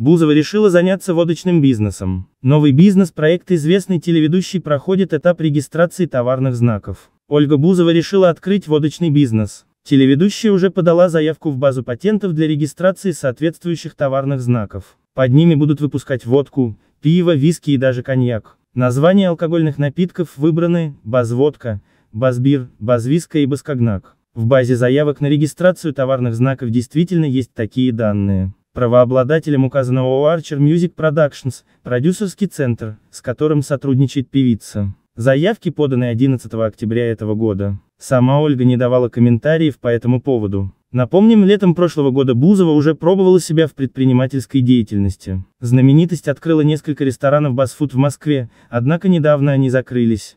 Бузова решила заняться водочным бизнесом. Новый бизнес-проект известный телеведущий проходит этап регистрации товарных знаков. Ольга Бузова решила открыть водочный бизнес. Телеведущая уже подала заявку в базу патентов для регистрации соответствующих товарных знаков. Под ними будут выпускать водку, пиво, виски и даже коньяк. Названия алкогольных напитков выбраны «Базводка», «Базбир», «Базвиска» и «Баскогнак». В базе заявок на регистрацию товарных знаков действительно есть такие данные. Правообладателем указанного ООО Archer Music Productions, продюсерский центр, с которым сотрудничает певица. Заявки поданы 11 октября этого года. Сама Ольга не давала комментариев по этому поводу. Напомним, летом прошлого года Бузова уже пробовала себя в предпринимательской деятельности. Знаменитость открыла несколько ресторанов басфуд в Москве, однако недавно они закрылись.